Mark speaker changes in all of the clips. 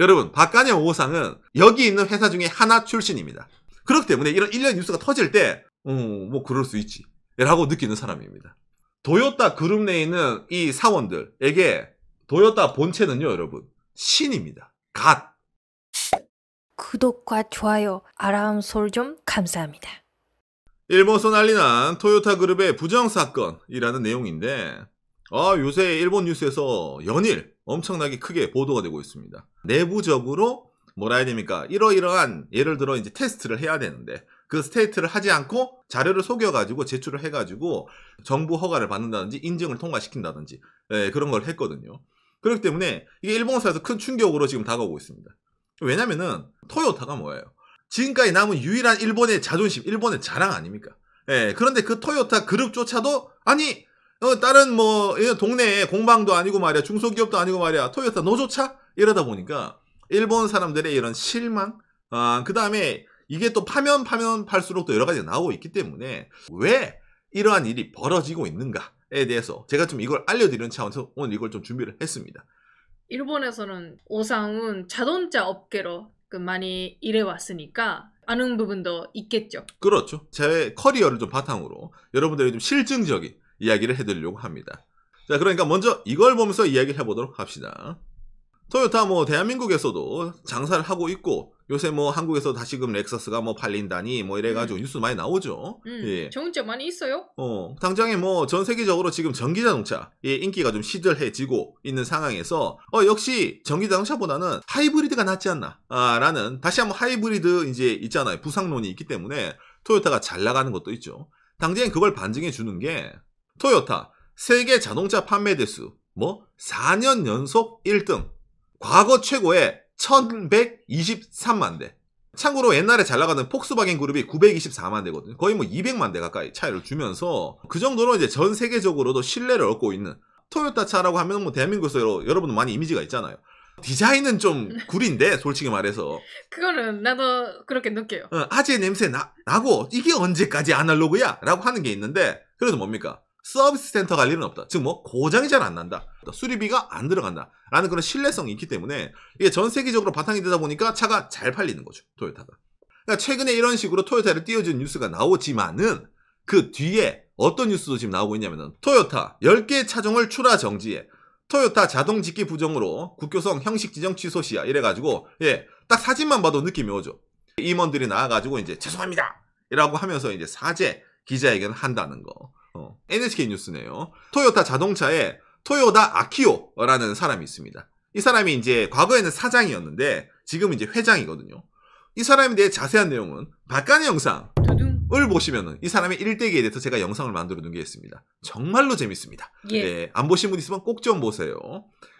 Speaker 1: 여러분 박가년 5호상은 여기 있는 회사 중에 하나 출신입니다. 그렇기 때문에 이런 1년 뉴스가 터질 때 어, 뭐 그럴 수 있지 라고 느끼는 사람입니다. 도요타 그룹 내에 있는 이 사원들에게 도요타 본체는요 여러분 신입니다. 갓
Speaker 2: 구독과 좋아요, 아람솔 좀 감사합니다.
Speaker 1: 일본소 난리난 토요타 그룹의 부정사건이라는 내용인데 아 요새 일본 뉴스에서 연일 엄청나게 크게 보도가 되고 있습니다. 내부적으로 뭐라 해야 됩니까? 이러이러한 예를 들어 이제 테스트를 해야 되는데 그 스테이트를 하지 않고 자료를 속여가지고 제출을 해가지고 정부 허가를 받는다든지 인증을 통과시킨다든지 예, 그런 걸 했거든요. 그렇기 때문에 이게 일본사에서 큰 충격으로 지금 다가오고 있습니다. 왜냐면은 토요타가 뭐예요? 지금까지 남은 유일한 일본의 자존심, 일본의 자랑 아닙니까? 예, 그런데 그 토요타 그룹조차도 아니 어, 다른 뭐 동네에 공방도 아니고 말이야 중소기업도 아니고 말이야 토요타 노조차 이러다 보니까 일본 사람들의 이런 실망 어, 아, 그 다음에 이게 또 파면 파면 팔수록 또 여러 가지가 나오고 있기 때문에 왜 이러한 일이 벌어지고 있는가에 대해서 제가 좀 이걸 알려드리는 차원에서 오늘 이걸 좀 준비를 했습니다.
Speaker 2: 일본에서는 오상은 자동차 업계로 그 많이 일해왔으니까 아는 부분도 있겠죠.
Speaker 1: 그렇죠. 제 커리어를 좀 바탕으로 여러분들이 좀 실증적인 이야기를 해드리려고 합니다. 자, 그러니까 먼저 이걸 보면서 이야기를 해보도록 합시다. 토요타 뭐 대한민국에서도 장사를 하고 있고 요새 뭐 한국에서 다시금 그 렉서스가 뭐 팔린다니 뭐 이래가지고 음. 뉴스 많이 나오죠.
Speaker 2: 음. 예. 정점 많이 있어요.
Speaker 1: 어, 당장에 뭐 전 세계적으로 지금 전기 자동차 의 예, 인기가 좀 시들해지고 있는 상황에서 어 역시 전기 자동차보다는 하이브리드가 낫지 않나라는 아, 다시 한번 하이브리드 이제 있잖아요 부상론이 있기 때문에 토요타가 잘 나가는 것도 있죠. 당장에 그걸 반증해 주는 게 토요타 세계 자동차 판매 대수 뭐 4년 연속 1등 과거 최고의 1123만 대 참고로 옛날에 잘 나가는 폭스바겐 그룹이 924만 대거든요. 거의 뭐 200만 대 가까이 차이를 주면서 그 정도로 이제 전 세계적으로도 신뢰를 얻고 있는 토요타 차라고 하면 뭐 대한민국에서 여러분 많이 이미지가 있잖아요. 디자인은 좀 구린데 솔직히 말해서
Speaker 2: 그거는 나도 그렇게 느껴요.
Speaker 1: 어, 아재 냄새 나, 나고 이게 언제까지 아날로그야? 라고 하는 게 있는데 그래도 뭡니까? 서비스 센터 갈 일은 없다. 즉 뭐 고장이 잘 안 난다. 수리비가 안 들어간다. 라는 그런 신뢰성이 있기 때문에 이게 전 세계적으로 바탕이 되다 보니까 차가 잘 팔리는 거죠. 토요타가. 그러니까 최근에 이런 식으로 토요타를 띄워준 뉴스가 나오지만은 그 뒤에 어떤 뉴스도 지금 나오고 있냐면은 토요타 10개 차종을 출하 정지해. 토요타 자동 직기 부정으로 국교성 형식 지정 취소 시야 이래가지고 예딱 사진만 봐도 느낌이 오죠 임원들이 나와가지고 이제 죄송합니다 이라고 하면서 이제 사죄 기자회견 한다는 거 어, NHK 뉴스네요. 토요타 자동차에 토요다 아키오라는 사람이 있습니다. 이 사람이 이제 과거에는 사장이었는데 지금은 이제 회장이거든요. 이 사람에 대해 자세한 내용은 박간의 영상을 보시면은 이 사람의 일대기에 대해서 제가 영상을 만들어 놓은 게 있습니다. 정말로 재밌습니다. 예. 네, 안 보신 분 있으면 꼭 좀 보세요.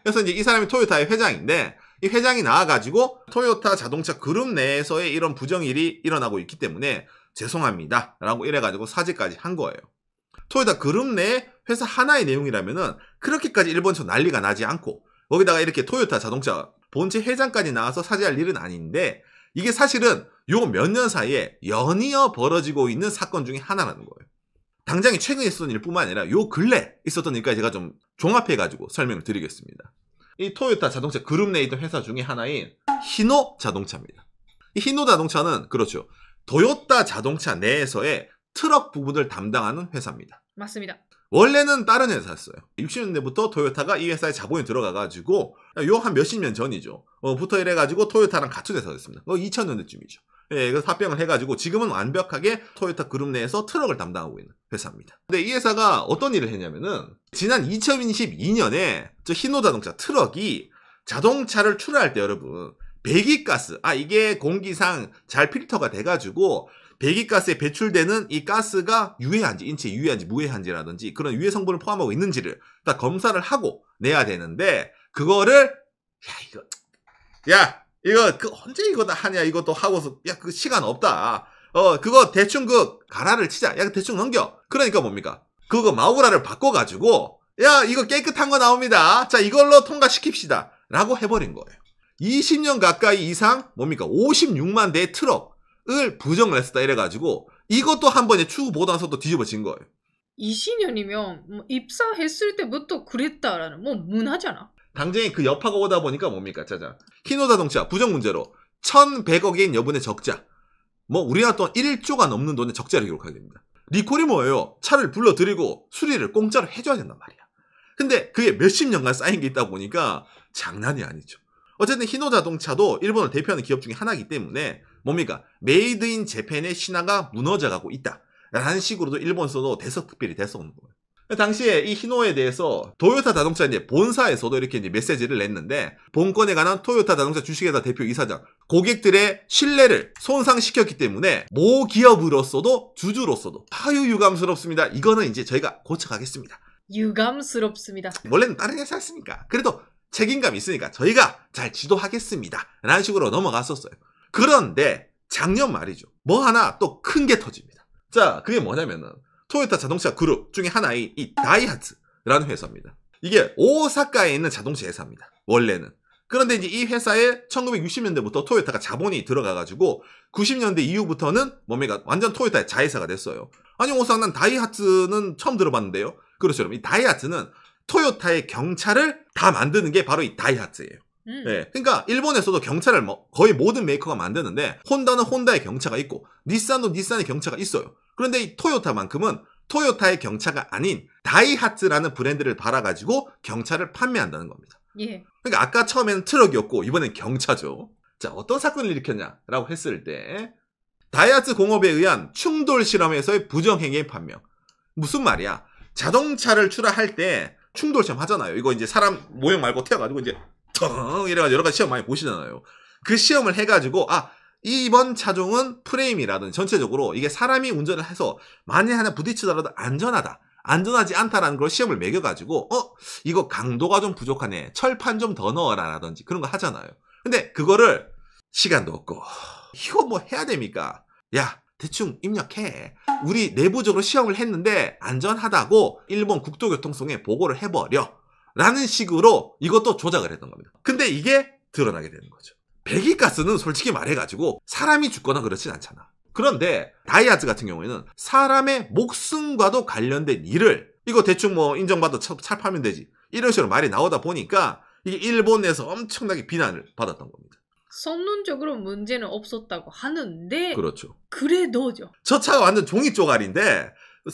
Speaker 1: 그래서 이제 이 사람이 토요타의 회장인데 이 회장이 나와가지고 토요타 자동차 그룹 내에서의 이런 부정일이 일어나고 있기 때문에 죄송합니다. 라고 이래가지고 사직까지 한 거예요. 토요다 그룹 내 회사 하나의 내용이라면은 그렇게까지 일본에서 난리가 나지 않고 거기다가 이렇게 토요타 자동차 본체 회장까지 나와서 사죄할 일은 아닌데 이게 사실은 요 몇 년 사이에 연이어 벌어지고 있는 사건 중에 하나라는 거예요. 당장에 최근에 있었던 일뿐만 아니라 요 근래 있었던 일까지 제가 좀 종합해 가지고 설명을 드리겠습니다. 이 토요타 자동차 그룹 내에 있던 회사 중에 하나인 히노 자동차입니다. 이 히노 자동차는 그렇죠. 도요타 자동차 내에서의 트럭 부분을 담당하는 회사입니다. 맞습니다. 원래는 다른 회사였어요. 60년대부터 토요타가 이 회사에 자본이 들어가가지고 요 한 몇십 년 전이죠. 어, 부터 이래가지고 토요타랑 같은 회사였습니다. 어, 2000년대쯤이죠. 예, 그래서 합병을 해가지고 지금은 완벽하게 토요타 그룹 내에서 트럭을 담당하고 있는 회사입니다. 근데 이 회사가 어떤 일을 했냐면은 지난 2 0 2 2년에저 히노 자동차 트럭이 자동차를 출하할 때 여러분 배기가스 아 이게 공기상 잘 필터가 돼가지고 배기가스에 배출되는 이 가스가 유해한지, 인체에 유해한지, 무해한지라든지 그런 유해 성분을 포함하고 있는지를 다 검사를 하고 내야 되는데 그거를 야 이거 야 이거 그 언제 이거 다 하냐 이것도 하고서 야 그 시간 없다. 어 그거 대충 그 가라를 치자. 야 대충 넘겨. 그러니까 뭡니까? 그거 마우라를 바꿔가지고 야 이거 깨끗한 거 나옵니다. 자 이걸로 통과시킵시다. 라고 해버린 거예요. 20년 가까이 이상 뭡니까? 56만 대의 트럭 을 부정을 했었다 이래가지고 이것도 한 번에 추후 보도서또 뒤집어진 거예요.
Speaker 2: 20년이면 뭐 입사했을 때부터 그랬다라는 뭐 문화잖아.
Speaker 1: 당장에 그 여파가 오다 보니까 뭡니까 짜잔. 키노다 동차 부정 문제로 1 1 0 0억엔 여분의 적자. 뭐 우리나라 돈 1조가 넘는 돈의 적자를 기록하게 됩니다. 리콜이 뭐예요? 차를 불러들이고 수리를 공짜로 해줘야 된단 말이야. 근데 그게 몇십 년간 쌓인 게 있다 보니까 장난이 아니죠. 어쨌든 히노 자동차도 일본을 대표하는 기업 중에 하나이기 때문에 뭡니까? 메이드 인 재팬의 신화가 무너져가고 있다. 라는 식으로도 일본에서도 대서특별이 돼서 오는 거예요. 당시에 이 희노에 대해서 도요타 자동차 이제 본사에서도 이렇게 이제 메시지를 냈는데 본건에 관한 토요타 자동차 주식회사 대표 이사장 고객들의 신뢰를 손상시켰기 때문에 모 기업으로서도 주주로서도 아유 유감스럽습니다. 이거는 이제 저희가 고쳐가겠습니다.
Speaker 2: 유감스럽습니다. 원래는 다른 회사였으니까
Speaker 1: 그래도 책임감 있으니까 저희가 잘 지도하겠습니다. 라는 식으로 넘어갔었어요. 그런데 작년 말이죠. 뭐 하나 또 큰 게 터집니다. 자, 그게 뭐냐면은 토요타 자동차 그룹 중에 하나인 이 다이하츠라는 회사입니다. 이게 오사카에 있는 자동차 회사입니다. 원래는. 그런데 이제 이 회사에 1960년대부터 토요타가 자본이 들어가가지고 90년대 이후부터는 뭡니까 완전 토요타의 자회사가 됐어요. 아니 오사카난 다이하츠는 처음 들어봤는데요. 그렇죠 이 다이하츠는 토요타의 경차를 다 만드는 게 바로 이 다이하츠예요. 음. 네. 그러니까 일본에서도 경차를 뭐 거의 모든 메이커가 만드는데 혼다는 혼다의 경차가 있고 닛산도 닛산의 경차가 있어요. 그런데 이 토요타만큼은 토요타의 경차가 아닌 다이하트라는 브랜드를 달아가지고 경차를 판매한다는 겁니다. 예. 그러니까 아까 처음에는 트럭이었고 이번엔 경차죠. 자 어떤 사건을 일으켰냐라고 했을 때다이하트 공업에 의한 충돌 실험에서의 부정행위 판명. 무슨 말이야? 자동차를 출하할 때 충돌 시험 하잖아요. 이거 이제 사람 모형 말고 태워가지고 이제 텅 이래가지고 여러 가지 시험 많이 보시잖아요. 그 시험을 해가지고 아 이번 차종은 프레임이라든 전체적으로 이게 사람이 운전을 해서 만일 하나 부딪히더라도 안전하다. 안전하지 않다라는 걸 시험을 매겨가지고 어 이거 강도가 좀 부족하네 철판 좀 더 넣어라라든지 그런 거 하잖아요 근데 그거를 시간도 없고 이거 뭐 해야 됩니까 야 대충 입력해 우리 내부적으로 시험을 했는데 안전하다고 일본 국토교통성에 보고를 해버려 라는 식으로 이것도 조작을 했던 겁니다. 근데 이게 드러나게 되는 거죠. 배기가스는 솔직히 말해가지고 사람이 죽거나 그렇진 않잖아. 그런데 다이아트 같은 경우에는 사람의 목숨과도 관련된 일을 이거 대충 뭐 인정받아 찰파면 되지 이런 식으로 말이 나오다 보니까 이게 일본에서 엄청나게 비난을 받았던 겁니다.
Speaker 2: 성능적으로 문제는 없었다고 하는데 그렇죠. 그래도죠.
Speaker 1: 저 차가 완전 종이 쪼가리인데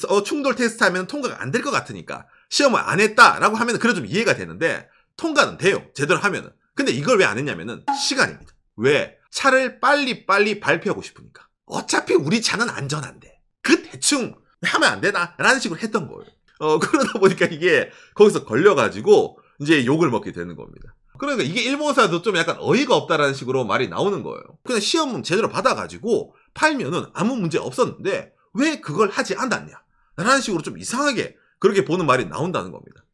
Speaker 1: 어, 충돌 테스트하면 통과가 안 될 것 같으니까 시험을 안 했다라고 하면 그래 좀 이해가 되는데 통과는 돼요. 제대로 하면은. 근데 이걸 왜 안 했냐면은 시간입니다. 왜? 차를 빨리빨리 빨리 발표하고 싶으니까. 어차피 우리 차는 안전한데. 그 대충 하면 안 되나? 라는 식으로 했던 거예요. 어, 그러다 보니까 이게 거기서 걸려가지고 이제 욕을 먹게 되는 겁니다. 그러니까 이게 일본사도 좀 약간 어이가 없다라는 식으로 말이 나오는 거예요. 그냥 시험 제대로 받아가지고 팔면은 아무 문제 없었는데 왜 그걸 하지 않았냐? 라는 식으로 좀 이상하게 그렇게 보는 말이 나온다는 겁니다.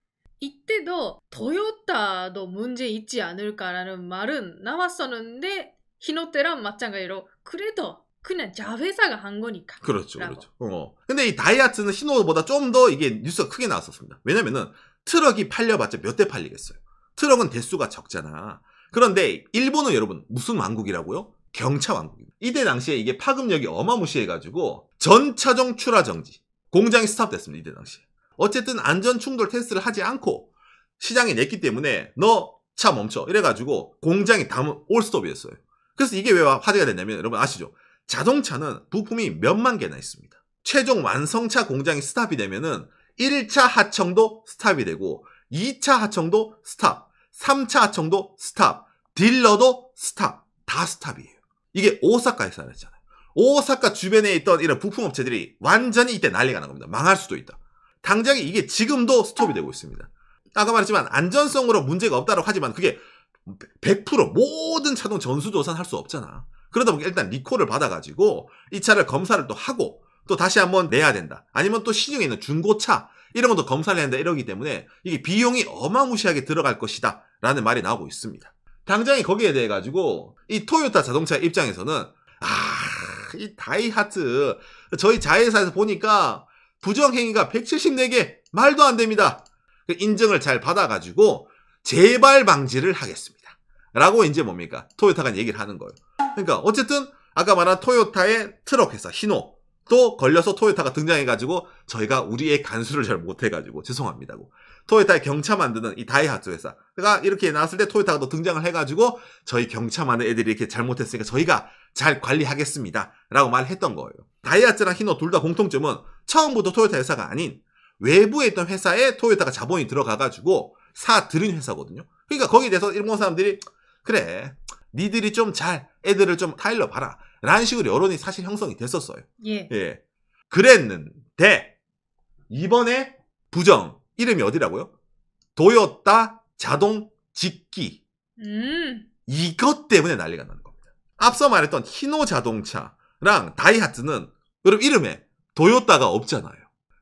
Speaker 2: 이때도 도요타도 문제 있지 않을까라는 말은 나왔었는데 히노테랑 마찬가지로 그래도 그냥 자회사가 한 거니까.
Speaker 1: 그렇죠, 라고. 그렇죠. 어. 근데 이 다이아트는 히노보다 좀 더 이게 뉴스가 크게 나왔었습니다. 왜냐면은 트럭이 팔려봤자 몇 대 팔리겠어요. 트럭은 대수가 적잖아. 그런데 일본은 여러분 무슨 왕국이라고요? 경차 왕국입니다. 이때 당시에 이게 파급력이 어마무시해가지고 전차종 출하 정지 공장이 스탑됐습니다. 이때 당시에. 어쨌든 안전 충돌 테스트를 하지 않고 시장에 냈기 때문에 너 차 멈춰 이래가지고 공장이 다은 올스톱이었어요. 그래서 이게 왜 화제가 됐냐면 여러분 아시죠? 자동차는 부품이 몇만 개나 있습니다. 최종 완성차 공장이 스탑이 되면은 1차 하청도 스탑이 되고 2차 하청도 스탑, 3차 하청도 스탑, 딜러도 스탑, 다 스탑이에요. 이게 오사카에서 알았잖아요. 오사카 주변에 있던 이런 부품 업체들이 완전히 이때 난리가 난 겁니다. 망할 수도 있다. 당장에 이게 지금도 스톱이 되고 있습니다. 아까 말했지만 안전성으로 문제가 없다고 하지만 그게 100% 모든 차동 전수조사는 할 수 없잖아. 그러다 보니까 일단 리콜을 받아가지고 이 차를 검사를 또 하고 또 다시 한번 내야 된다. 아니면 또 시중에 있는 중고차 이런 것도 검사를 해야 된다 이러기 때문에 이게 비용이 어마무시하게 들어갈 것이다 라는 말이 나오고 있습니다. 당장에 거기에 대해 가지고 이 토요타 자동차 입장에서는 아, 이 다이하트 저희 자회사에서 보니까 부정행위가 174개 말도 안 됩니다. 그 인증을 잘 받아가지고 재발 방지를 하겠습니다. 라고 이제 뭡니까? 토요타가 얘기를 하는 거예요. 그러니까 어쨌든 아까 말한 토요타의 트럭 회사 신호 또 걸려서 토요타가 등장해가지고 저희가 우리의 간수를 잘 못해가지고 죄송합니다고 토요타의 경차 만드는 이 다이하츠 회사가 이렇게 나왔을 때 토요타가 또 등장을 해가지고 저희 경차 만드는 애들이 이렇게 잘못했으니까 저희가 잘 관리하겠습니다 라고 말했던 거예요 다이하츠랑 히노 둘 다 공통점은 처음부터 토요타 회사가 아닌 외부에 있던 회사에 토요타가 자본이 들어가가지고 사들인 회사거든요. 그러니까 거기에 대해서 일본 사람들이 그래 니들이 좀 잘 애들을 좀 타일러 봐라 라는 식으로 여론이 사실 형성이 됐었어요. 예. 예. 그랬는데 이번에 부정 이름이 어디라고요? 도요타 자동 직기
Speaker 2: 음.
Speaker 1: 이것 때문에 난리가 나는 겁니다. 앞서 말했던 히노 자동차랑 다이하트는 여러분 이름에 도요타가 없잖아요.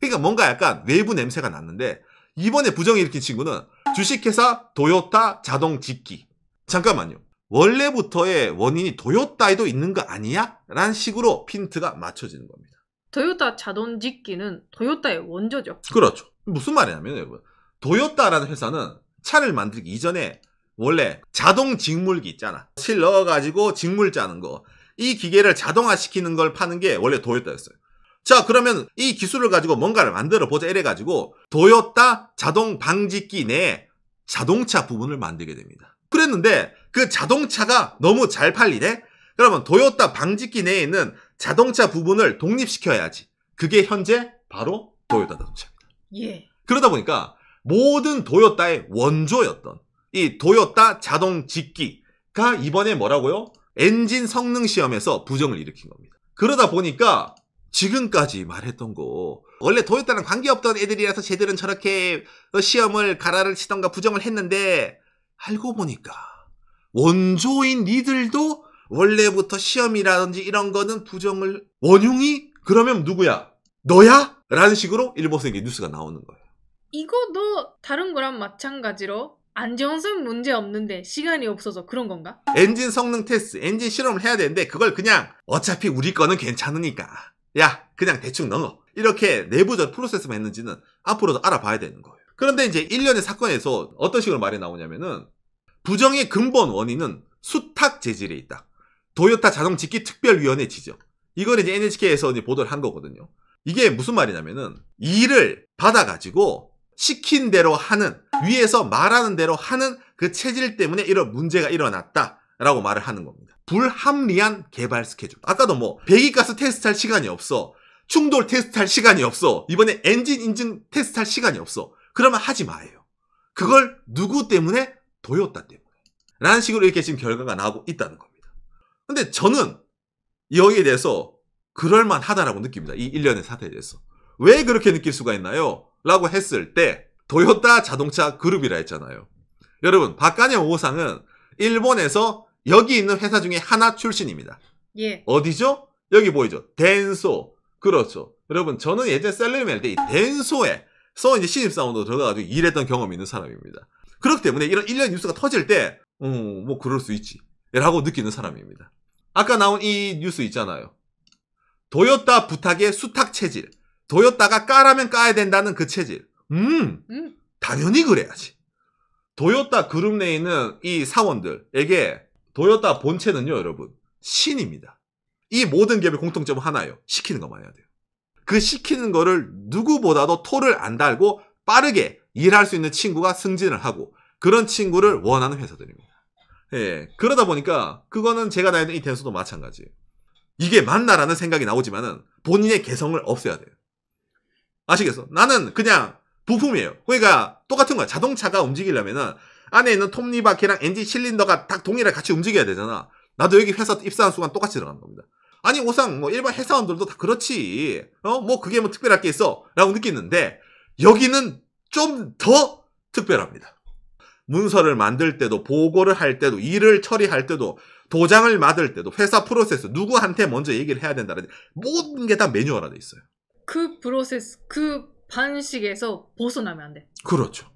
Speaker 1: 그러니까 뭔가 약간 외부 냄새가 났는데 이번에 부정 일으킨 친구는 주식회사 도요타 자동 직기 잠깐만요. 원래부터의 원인이 도요타에도 있는 거 아니야? 라는 식으로 핀트가 맞춰지는 겁니다.
Speaker 2: 도요타 자동 직기는 도요타의 원조죠.
Speaker 1: 그렇죠. 무슨 말이냐면 여러분. 도요타라는 회사는 차를 만들기 이전에 원래 자동 직물기 있잖아. 실 넣어가지고 직물 짜는 거. 이 기계를 자동화시키는 걸 파는 게 원래 도요타였어요. 자 그러면 이 기술을 가지고 뭔가를 만들어 보자 이래 가지고 도요타 자동 방지기 내에 자동차 부분을 만들게 됩니다. 그랬는데 그 자동차가 너무 잘팔리래 그러면 도요타 방지기 내에 있는 자동차 부분을 독립시켜야지. 그게 현재 바로 도요타 자동차입니다. 예. 그러다 보니까 모든 도요타의 원조였던 이 도요타 자동 직기가 이번에 뭐라고요? 엔진 성능 시험에서 부정을 일으킨 겁니다. 그러다 보니까 지금까지 말했던 거 원래 도였다는 관계없던 애들이라서 쟤들은 저렇게 시험을 가라를 치던가 부정을 했는데 알고 보니까 원조인 니들도 원래부터 시험이라든지 이런 거는 부정을 원흉이 그러면 누구야 너야 라는 식으로 일본생에 뉴스가 나오는 거예요
Speaker 2: 이거도 다른 거랑 마찬가지로 안정성 문제 없는데 시간이 없어서 그런 건가? 엔진
Speaker 1: 성능 테스트, 엔진 실험을 해야 되는데 그걸 그냥 어차피 우리 거는 괜찮으니까 야 그냥 대충 넣어 이렇게 내부적 프로세스만 했는지는 앞으로도 알아봐야 되는 거예요 그런데 이제 1년의 사건에서 어떤 식으로 말이 나오냐면은 부정의 근본 원인은 수탁 재질에 있다 도요타 자동집기 특별위원회 지적 이걸 이제 NHK에서 이제 보도를 한 거거든요 이게 무슨 말이냐면은 일을 받아가지고 시킨 대로 하는 위에서 말하는 대로 하는 그 체질 때문에 이런 문제가 일어났다 라고 말을 하는 겁니다. 불합리한 개발 스케줄. 아까도 뭐 배기가스 테스트할 시간이 없어. 충돌 테스트할 시간이 없어. 이번에 엔진 인증 테스트할 시간이 없어. 그러면 하지 마예요. 그걸 누구 때문에? 도요타 때문에. 라는 식으로 이렇게 지금 결과가 나오고 있다는 겁니다. 근데 저는 여기에 대해서 그럴만 하다라고 느낍니다. 이 일련의 사태에 대해서. 왜 그렇게 느낄 수가 있나요? 라고 했을 때 도요타 자동차 그룹이라 했잖아요. 여러분 박간영 오호상은 일본에서 여기 있는 회사 중에 하나 출신입니다. 예. 어디죠? 여기 보이죠? 댄소 그렇죠. 여러분, 저는 예전에 셀러리 할때이 댄소에서 이제 신입사원으로 들어가가지고 일했던 경험이 있는 사람입니다. 그렇기 때문에 이런 일련 뉴스가 터질 때, 음, 뭐 그럴 수 있지. 라고 느끼는 사람입니다. 아까 나온 이 뉴스 있잖아요. 도요타 부탁의 수탁 체질. 도요타가 까라면 까야 된다는 그 체질. 음, 음. 당연히 그래야지. 도요타 그룹 내에 있는 이 사원들에게 도요타 본체는요, 여러분. 신입니다. 이 모든 갭의 공통점 하나예요. 시키는 것만 해야 돼요. 그 시키는 거를 누구보다도 토를 안 달고 빠르게 일할 수 있는 친구가 승진을 하고 그런 친구를 원하는 회사들입니다. 예. 그러다 보니까 그거는 제가 다니는 이대서도 마찬가지예요. 이게 맞나라는 생각이 나오지만은 본인의 개성을 없애야 돼요. 아시겠어? 나는 그냥 부품이에요. 그러니까 똑같은 거야. 자동차가 움직이려면은 안에 있는 톱니바퀴랑 엔진 실린더가 딱 동일하게 같이 움직여야 되잖아. 나도 여기 회사 입사한 순간 똑같이 들어가 겁니다. 아니 오상 뭐 일반 회사원들도 다 그렇지. 어뭐 그게 뭐 특별할 게 있어라고 느끼는데 여기는 좀 더 특별합니다. 문서를 만들 때도 보고를 할 때도 일을 처리할 때도 도장을 받을 때도 회사 프로세스 누구한테 먼저 얘기를 해야 된다는 모든 게 다 매뉴얼화돼 있어요.
Speaker 2: 그 프로세스 그 방식에서 벗어나면 안 돼.
Speaker 1: 그렇죠.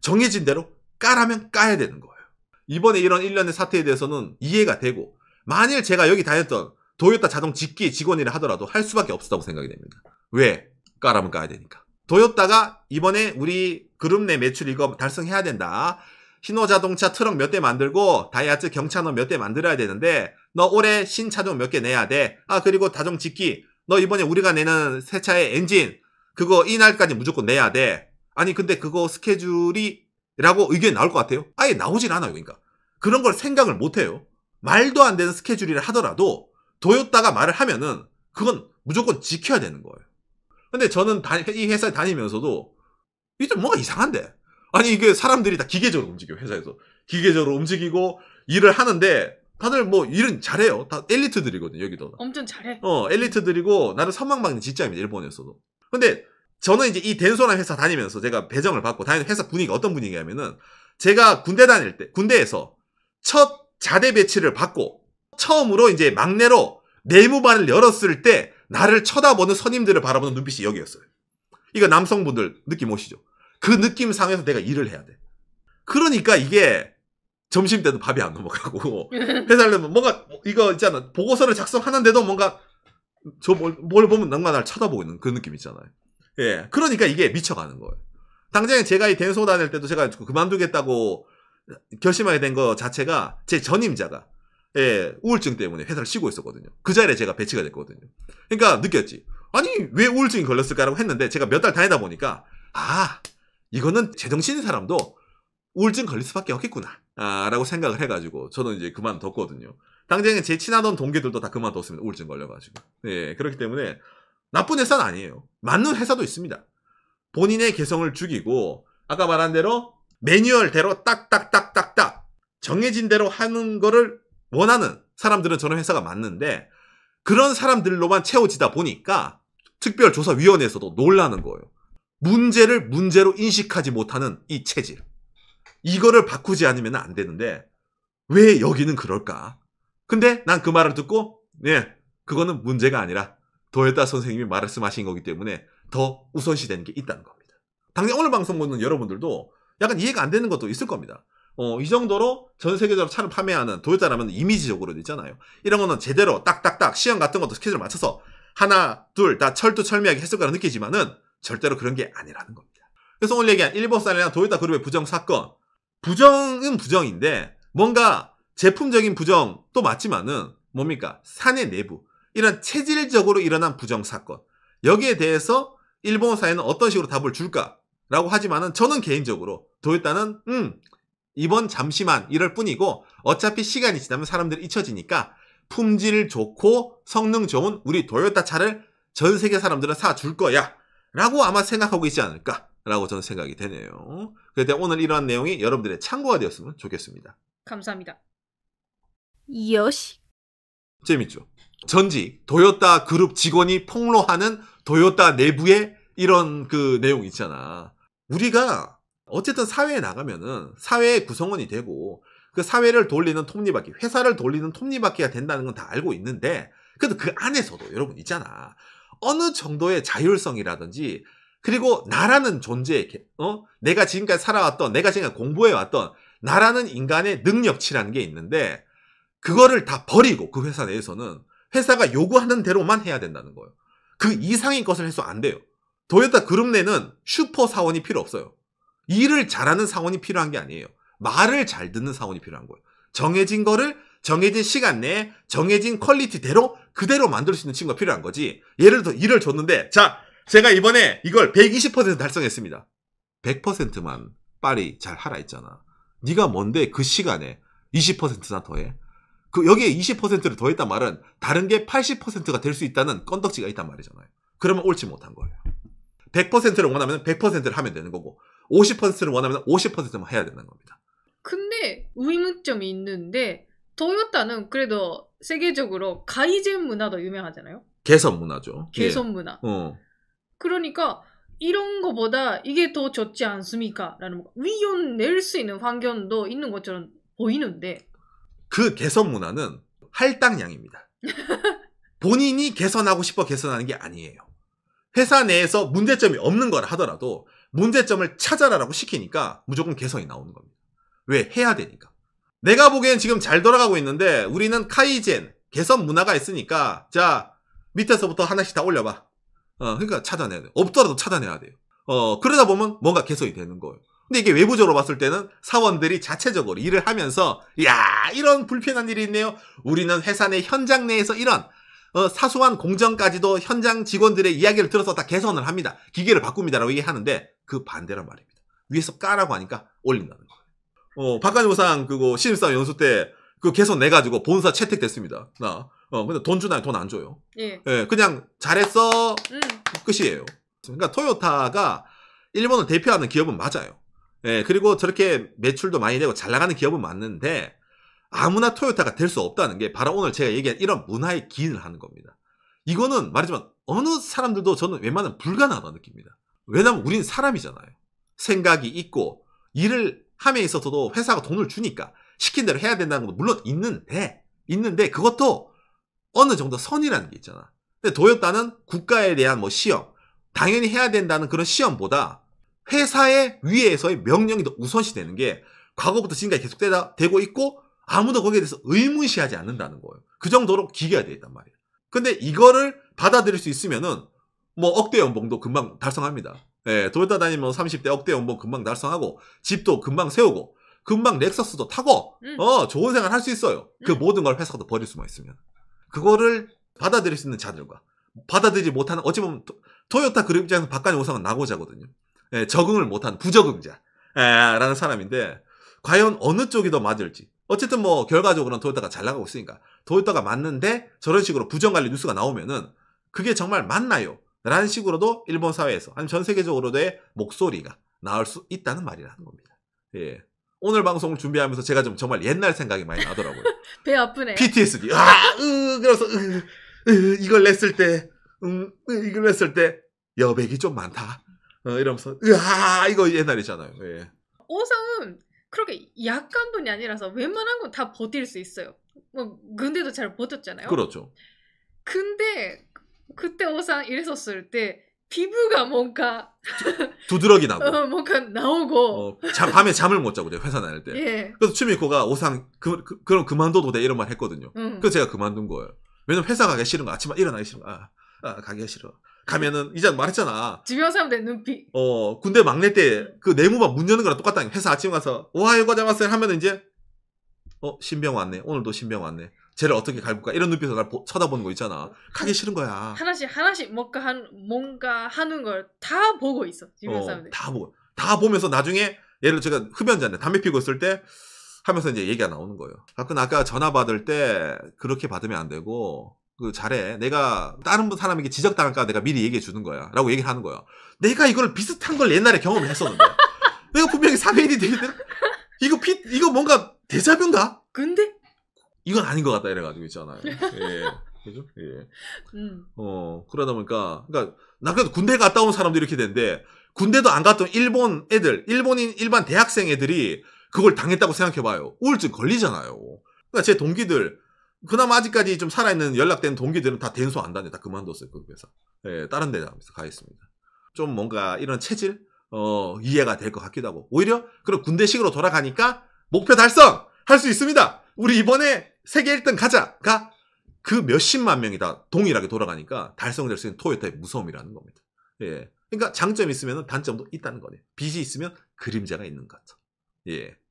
Speaker 1: 정해진 대로 까라면 까야 되는 거예요. 이번에 이런 일련의 사태에 대해서는 이해가 되고 만일 제가 여기 다녔던 도요타 자동 직기 직원이라 하더라도 할 수밖에 없었다고 생각이 됩니다. 왜? 까라면 까야 되니까. 도요타가 이번에 우리 그룹 내 매출 이거 달성해야 된다. 신호자동차 트럭 몇 대 만들고 다이아츠 경차노 몇대 만들어야 되는데 너 올해 신차종 몇개 내야 돼. 아 그리고 자동 직기 너 이번에 우리가 내는 새 차의 엔진 그거 이날까지 무조건 내야 돼. 아니 근데 그거 스케줄이 라고 의견이 나올 것 같아요? 아예 나오질 않아요. 그러니까. 그런 걸 생각을 못 해요. 말도 안 되는 스케줄이라 하더라도 도요타가 말을 하면은 그건 무조건 지켜야 되는 거예요. 근데 저는 이 회사에 다니면서도 이게 뭔가 이상한데? 아니 이게 사람들이 다 기계적으로 움직여 회사에서 기계적으로 움직이고 일을 하는데 다들 뭐 일은 잘해요. 다 엘리트들이거든 요 여기도.
Speaker 2: 엄청 잘해.
Speaker 1: 어 엘리트들이고 나를 선망받는 직장입니다 일본에서도. 근데 저는 이제 이덴소나 회사 다니면서 제가 배정을 받고 다니는 회사 분위기가 어떤 분위기냐면은 제가 군대 다닐 때 군대에서 첫 자대 배치를 받고 처음으로 이제 막내로 내무반을 열었을 때 나를 쳐다보는 선임들을 바라보는 눈빛이 여기였어요. 이거 남성분들 느낌 오시죠? 그 느낌상에서 내가 일을 해야 돼. 그러니까 이게 점심 때도 밥이 안 넘어가고 회사를 뭔가 이거 있잖아 보고서를 작성하는데도 뭔가 저뭘 뭘 보면 뭔가 날 쳐다보고 있는 그 느낌 있잖아요. 예. 그러니까 이게 미쳐가는 거예요. 당장에 제가 이 댄소 다닐 때도 제가 그만두겠다고 결심하게 된 거 자체가 제 전임자가 예, 우울증 때문에 회사를 쉬고 있었거든요. 그 자리에 제가 배치가 됐거든요. 그러니까 느꼈지. 아니, 왜 우울증이 걸렸을까라고 했는데 제가 몇 달 다니다 보니까 아, 이거는 제정신인 사람도 우울증 걸릴 수밖에 없겠구나. 아, 라고 생각을 해가지고 저는 이제 그만뒀거든요. 당장에 제 친하던 동기들도 다 그만뒀습니다. 우울증 걸려가지고. 예, 그렇기 때문에 나쁜 회사는 아니에요. 맞는 회사도 있습니다. 본인의 개성을 죽이고 아까 말한 대로 매뉴얼대로 딱딱딱딱딱 정해진 대로 하는 거를 원하는 사람들은 저런 회사가 맞는데 그런 사람들로만 채워지다 보니까 특별조사위원회에서도 놀라는 거예요. 문제를 문제로 인식하지 못하는 이 체질. 이거를 바꾸지 않으면 안 되는데 왜 여기는 그럴까? 근데 난 그 말을 듣고 네, 그거는 문제가 아니라 도에다 선생님이 말씀하신 거기 때문에 더 우선시되는 게 있다는 겁니다. 당장 오늘 방송 보는 여러분들도 약간 이해가 안 되는 것도 있을 겁니다. 어, 이 정도로 전 세계적으로 차를 판매하는 도요타라면 이미지적으로 있잖아요. 이런 거는 제대로 딱딱딱 시험 같은 것도 스케줄 맞춰서 하나, 둘, 다 철두철미하게 했을 거라 느끼지만은 절대로 그런 게 아니라는 겁니다. 그래서 오늘 얘기한 일본산이나 도요타 그룹의 부정 사건. 부정은 부정인데 뭔가 제품적인 부정도 맞지만은 뭡니까? 산의 내부. 이런 체질적으로 일어난 부정사건. 여기에 대해서 일본 사회는 어떤 식으로 답을 줄까라고 하지만은 저는 개인적으로 도요타는 음 이번 잠시만 이럴 뿐이고 어차피 시간이 지나면 사람들이 잊혀지니까 품질 좋고 성능 좋은 우리 도요타 차를 전 세계 사람들은 사줄 거야 라고 아마 생각하고 있지 않을까 라고 저는 생각이 되네요 그때 오늘 이러한 내용이 여러분들의 참고가 되었으면 좋겠습니다 감사합니다 여시 재밌죠? 전직 도요타 그룹 직원이 폭로하는 도요타 내부의 이런 그 내용 있잖아. 우리가 어쨌든 사회에 나가면은 사회의 구성원이 되고 그 사회를 돌리는 톱니바퀴, 회사를 돌리는 톱니바퀴가 된다는 건 다 알고 있는데 그래도 그 안에서도 여러분 있잖아. 어느 정도의 자율성이라든지 그리고 나라는 존재의 어? 내가 지금까지 살아왔던 내가 지금까지 공부해왔던 나라는 인간의 능력치라는 게 있는데 그거를 다 버리고 그 회사 내에서는 회사가 요구하는 대로만 해야 된다는 거예요. 그 이상인 것을 해서 안 돼요. 도요타 그룹 내는 슈퍼 사원이 필요 없어요. 일을 잘하는 사원이 필요한 게 아니에요. 말을 잘 듣는 사원이 필요한 거예요. 정해진 거를 정해진 시간 내에 정해진 퀄리티대로 그대로 만들 수 있는 친구가 필요한 거지. 예를 들어 일을 줬는데 자 제가 이번에 이걸 120% 달성했습니다. 100%만 빨리 잘 하라 했잖아. 네가 뭔데 그 시간에 20%나 더해? 그 여기에 20%를 더했단 말은 다른 게 80%가 될 수 있다는 껀덕지가 있단 말이잖아요. 그러면 옳지 못한 거예요. 100%를 원하면 100%를 하면 되는 거고 50%를 원하면 50%만 해야 되는 겁니다.
Speaker 2: 근데 의문점이 있는데 도요타는 그래도 세계적으로 가이젠 문화도 유명하잖아요.
Speaker 1: 개선 문화죠. 예. 개선 문화. 어.
Speaker 2: 그러니까 이런 거보다 이게 더 좋지 않습니까? 라는 거. 위온낼수 있는 환경도 있는 것처럼 보이는데
Speaker 1: 그 개선 문화는 할당량입니다. 본인이 개선하고 싶어 개선하는 게 아니에요. 회사 내에서 문제점이 없는 걸 하더라도 문제점을 찾아라라고 시키니까 무조건 개선이 나오는 겁니다. 왜? 해야 되니까. 내가 보기엔 지금 잘 돌아가고 있는데 우리는 카이젠, 개선 문화가 있으니까 자, 밑에서부터 하나씩 다 올려봐. 어, 그러니까 찾아내야 돼요. 없더라도 찾아내야 돼요. 어, 그러다 보면 뭔가 개선이 되는 거예요. 근데 이게 외부적으로 봤을 때는 사원들이 자체적으로 일을 하면서 야 이런 불편한 일이 있네요. 우리는 회사 내 현장 내에서 이런 어, 사소한 공정까지도 현장 직원들의 이야기를 들어서 다 개선을 합니다. 기계를 바꿉니다라고 얘기하는데 그 반대란 말입니다. 위에서 까라고 하니까 올린다는 거예요. 어, 박관보상 그거 신입사원 연수 때 그 개선 내가지고 본사 채택됐습니다. 나. 어, 근데 돈 주나요? 돈 안 줘요. 예. 예. 그냥 잘했어. 음. 끝이에요. 그러니까 토요타가 일본을 대표하는 기업은 맞아요. 예, 그리고 저렇게 매출도 많이 되고 잘 나가는 기업은 맞는데 아무나 토요타가 될 수 없다는 게 바로 오늘 제가 얘기한 이런 문화의 기인을 하는 겁니다. 이거는 말하지만 어느 사람들도 저는 웬만하면 불가능하다 느낍니다. 왜냐면 우린 사람이잖아요. 생각이 있고 일을 함에 있어서도 회사가 돈을 주니까 시킨 대로 해야 된다는 것도 물론 있는데 있는데 그것도 어느 정도 선이라는 게 있잖아. 근데 도요타는 국가에 대한 뭐 시험 당연히 해야 된다는 그런 시험보다 회사의 위에서의 명령이 더 우선시 되는 게 과거부터 지금까지 계속 되고 있고 아무도 거기에 대해서 의문시하지 않는다는 거예요. 그 정도로 기계가 되어 있단 말이에요. 근데 이거를 받아들일 수 있으면은 뭐 억대 연봉도 금방 달성합니다. 예, 돌다다니면 30대 억대 연봉 금방 달성하고 집도 금방 세우고 금방 렉서스도 타고 음. 어 좋은 생활 할 수 있어요. 그 음. 모든 걸 회사가 버릴 수만 있으면 그거를 받아들일 수 있는 자들과 받아들이지 못하는 어찌 보면 토, 요타 그룹 입장에서 바깥의 오상은 나고자거든요. 예, 적응을 못한 부적응자라는 예, 사람인데 과연 어느 쪽이 더 맞을지 어쨌든 뭐 결과적으로는 도요타가 잘 나가고 있으니까 도요타가 맞는데 저런 식으로 부정관리 뉴스가 나오면은 그게 정말 맞나요? 라는 식으로도 일본 사회에서 아니면 전 세계적으로도의 목소리가 나올 수 있다는 말이라는 겁니다. 예. 오늘 방송을 준비하면서 제가 좀 정말 옛날 생각이 많이 나더라고요. 배 아프네요. PTSD. 아, 으, 그래서 으, 으, 이걸 냈을 때, 음, 이걸 냈을 때 여백이 좀 많다. 어, 이러면서 으아 이거 옛날 이잖아요 예.
Speaker 2: 오성은 그렇게 약한 분이 아니라서 웬만한 건 다 버틸 수 있어요. 뭐 근데도 잘 버텼잖아요. 그렇죠. 근데 그때 오상 일었을 때 피부가 뭔가 두드러기 나고 어, 뭔가 나오고
Speaker 1: 어, 자, 밤에 잠을 못 자고 제가 회사 다닐 때 예. 그래서 추미코가 오상 그, 그, 럼 그만둬도 돼 이런 말 했거든요 음. 그래서 제가 그만둔 거예요 왜냐면 회사 가기 싫은 거 아침에 일어나기 싫은 거 아, 아 가기 싫어 가면은 이제 말했잖아.
Speaker 2: 집에 온 사람들 눈빛.
Speaker 1: 어 군대 막내 때 그 내무반 문 여는 거랑 똑같다. 회사 아침 가서 오하요 과자어요 하면은 이제 어 신병 왔네. 오늘도 신병 왔네. 쟤를 어떻게 갈까 이런 눈빛으로 날 보, 쳐다보는 거 있잖아. 가기 싫은 거야.
Speaker 2: 하나씩 하나씩 뭔가 한 뭔가 하는 걸 다 보고 있어 주변 어, 사람들.
Speaker 1: 다 보고 다 보면서 나중에 얘를 제가 흡연자인데 담배 피고 있을 때 하면서 이제 얘기가 나오는 거예요. 가끔 아, 아까 전화 받을 때 그렇게 받으면 안 되고 그 잘해. 내가 다른 사람에게 지적당할까 내가 미리 얘기해 주는 거야. 라고 얘기를 하는 거야. 내가 이걸 비슷한 걸 옛날에 경험을 했었는데. 내가 분명히 사회인이 되는데 이거 피, 이거 뭔가 대자뷰인가? 근데? 이건 아닌 것 같다 이래가지고 있잖아요. 예. 그죠? 예. 음. 어, 그러다 보니까, 그니까, 나 그래도 군대 갔다 온 사람도 이렇게 되는데, 군대도 안 갔던 일본 애들, 일본인 일반 대학생 애들이 그걸 당했다고 생각해봐요. 우울증 걸리잖아요. 그러니까 제 동기들, 그나마 아직까지 좀 살아있는 연락된 동기들은 다 된소 안 다녀. 다 그만뒀어요. 그 회사. 예, 다른 데가겠습니다좀 뭔가 이런 체질? 어, 이해가 될 것 같기도 하고. 오히려 그런 군대식으로 돌아가니까 목표 달성! 할 수 있습니다! 우리 이번에 세계 1등 가자! 가! 그 몇십만 명이 다 동일하게 돌아가니까 달성될 수 있는 토요타의 무서움이라는 겁니다. 예. 그러니까 장점이 있으면 단점도 있다는 거네요. 빚이 있으면 그림자가 있는 것. 같 예.